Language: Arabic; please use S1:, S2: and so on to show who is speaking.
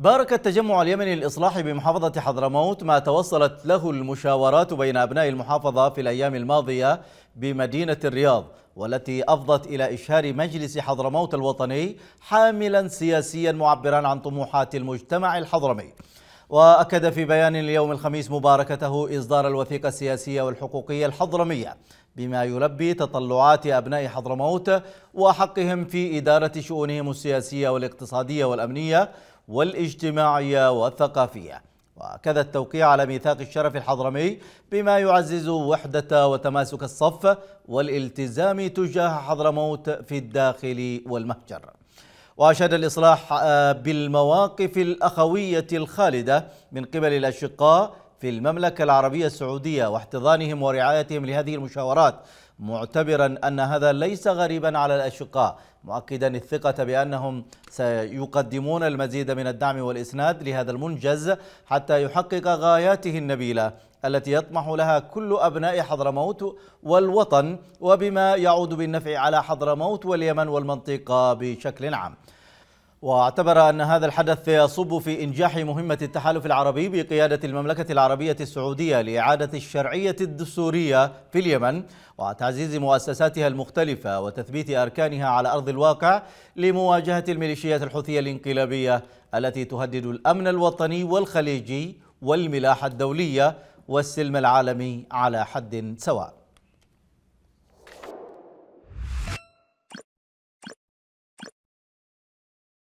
S1: بارك التجمع اليمني الإصلاحي بمحافظة حضرموت ما توصلت له المشاورات بين أبناء المحافظة في الأيام الماضية بمدينة الرياض والتي أفضت إلى إشهار مجلس حضرموت الوطني حاملا سياسيا معبرا عن طموحات المجتمع الحضرمي وأكد في بيان اليوم الخميس مباركته إصدار الوثيقة السياسية والحقوقية الحضرمية بما يلبي تطلعات أبناء حضرموت وحقهم في إدارة شؤونهم السياسية والاقتصادية والأمنية والاجتماعية والثقافية وكذا التوقيع على ميثاق الشرف الحضرمي بما يعزز وحدة وتماسك الصف والالتزام تجاه حضرموت في الداخل والمهجر وأشاد الإصلاح آه، بالمواقف الأخوية الخالدة من قبل الأشقاء في المملكة العربية السعودية واحتضانهم ورعايتهم لهذه المشاورات معتبرا أن هذا ليس غريبا على الأشقاء مؤكدا الثقة بأنهم سيقدمون المزيد من الدعم والإسناد لهذا المنجز حتى يحقق غاياته النبيلة التي يطمح لها كل أبناء حضرموت والوطن وبما يعود بالنفع على حضرموت واليمن والمنطقة بشكل عام واعتبر أن هذا الحدث يصب في إنجاح مهمة التحالف العربي بقيادة المملكة العربية السعودية لإعادة الشرعية الدستورية في اليمن وتعزيز مؤسساتها المختلفة وتثبيت أركانها على أرض الواقع لمواجهة الميليشيات الحوثية الانقلابية التي تهدد الأمن الوطني والخليجي والملاحة الدولية والسلم العالمي على حد سواء